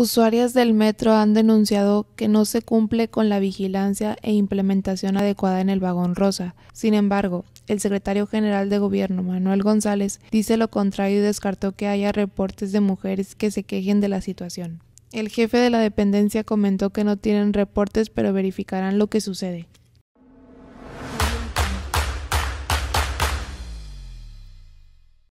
Usuarias del metro han denunciado que no se cumple con la vigilancia e implementación adecuada en el vagón rosa. Sin embargo, el secretario general de gobierno, Manuel González, dice lo contrario y descartó que haya reportes de mujeres que se quejen de la situación. El jefe de la dependencia comentó que no tienen reportes pero verificarán lo que sucede.